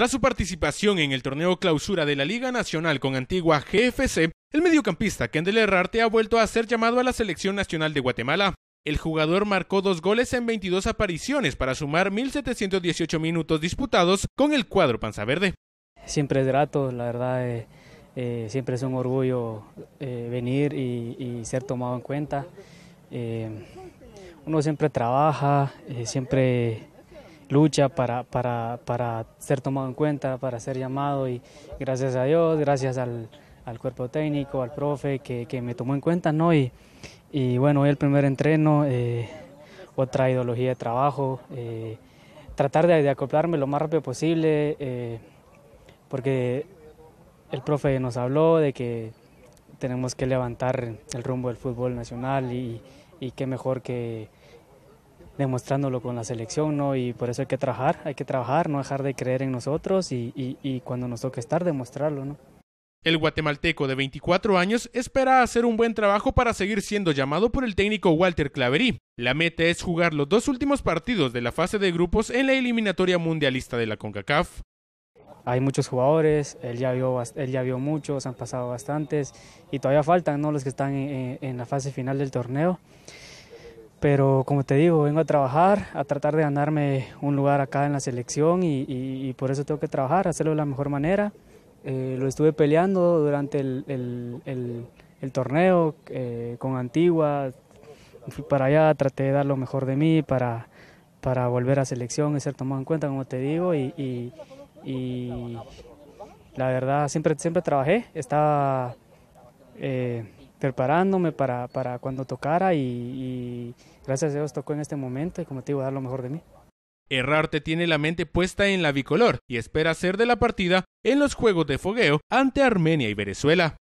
Tras su participación en el torneo clausura de la Liga Nacional con Antigua GFC, el mediocampista Kendall Herrarte ha vuelto a ser llamado a la selección nacional de Guatemala. El jugador marcó dos goles en 22 apariciones para sumar 1.718 minutos disputados con el cuadro panza verde. Siempre es grato, la verdad, eh, eh, siempre es un orgullo eh, venir y, y, ser tomado en cuenta. uno siempre trabaja, siempre lucha para, para, para, ser tomado en cuenta, para ser llamado y gracias a Dios, gracias al, cuerpo técnico, al profe que, me tomó en cuenta, ¿no? Y, y bueno, hoy el primer entreno, eh, otra ideología de trabajo, eh, tratar de, acoplarme lo más rápido posible, eh, porque el profe nos habló de que tenemos que levantar el rumbo del fútbol nacional y, y qué mejor que demostrándolo con la selección, ¿no? Y por eso hay que trabajar, hay que trabajar, no dejar de creer en nosotros y, y, cuando nos toque estar, demostrarlo, ¿no? El guatemalteco de 24 años espera hacer un buen trabajo para seguir siendo llamado por el técnico Walter Claverí. La meta es jugar los dos últimos partidos de la fase de grupos en la eliminatoria mundialista de la CONCACAF. Hay muchos jugadores, él ya vio, él ya vio muchos, han pasado bastantes y todavía faltan ¿no? los que están en, en la fase final del torneo pero como te digo, vengo a trabajar, a tratar de ganarme un lugar acá en la selección y, por eso tengo que trabajar, hacerlo de la mejor manera. Eh, lo estuve peleando durante el, torneo eh, con Antigua, fui para allá, traté de dar lo mejor de mí para, para volver a selección y ser tomado en cuenta, como te digo, y, la verdad siempre, siempre trabajé, estaba... Eh, preparándome para, para cuando tocara y, y, gracias a Dios tocó en este momento y como te digo, dar lo mejor de mí. Errarte tiene la mente puesta en la bicolor y espera ser de la partida en los Juegos de Fogueo ante Armenia y Venezuela.